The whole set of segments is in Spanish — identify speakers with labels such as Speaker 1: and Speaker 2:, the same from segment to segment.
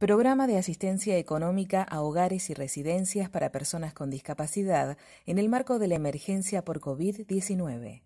Speaker 1: Programa de asistencia económica a hogares y residencias para personas con discapacidad en el marco de la emergencia por COVID-19.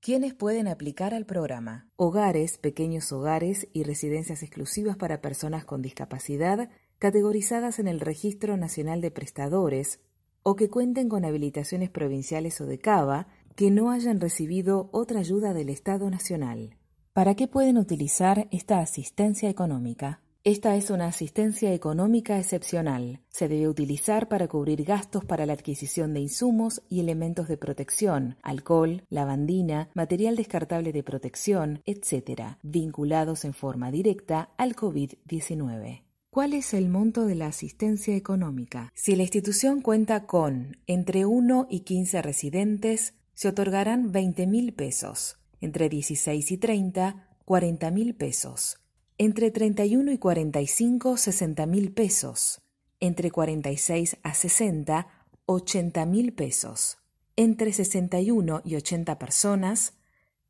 Speaker 1: ¿Quiénes pueden aplicar al programa? Hogares, pequeños hogares y residencias exclusivas para personas con discapacidad categorizadas en el Registro Nacional de Prestadores o que cuenten con habilitaciones provinciales o de CABA que no hayan recibido otra ayuda del Estado Nacional. ¿Para qué pueden utilizar esta asistencia económica? Esta es una asistencia económica excepcional. Se debe utilizar para cubrir gastos para la adquisición de insumos y elementos de protección, alcohol, lavandina, material descartable de protección, etc., vinculados en forma directa al COVID-19. ¿Cuál es el monto de la asistencia económica? Si la institución cuenta con entre 1 y 15 residentes, se otorgarán 20 mil pesos, entre 16 y 30, 40 mil pesos entre 31 y 45, 60 mil pesos, entre 46 a 60, 80 mil pesos, entre 61 y 80 personas,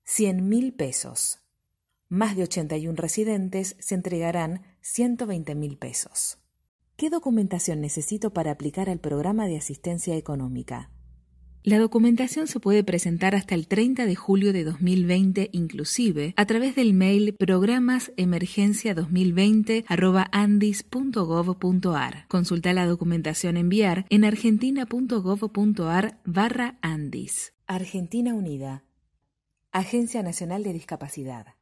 Speaker 1: 100 mil pesos. Más de 81 residentes se entregarán 120 mil pesos. ¿Qué documentación necesito para aplicar al programa de asistencia económica? La documentación se puede presentar hasta el 30 de julio de 2020 inclusive a través del mail programasemergencia2020@andis.gov.ar. Consulta la documentación enviar en argentina.gov.ar barra Andis. Argentina Unida. Agencia Nacional de Discapacidad.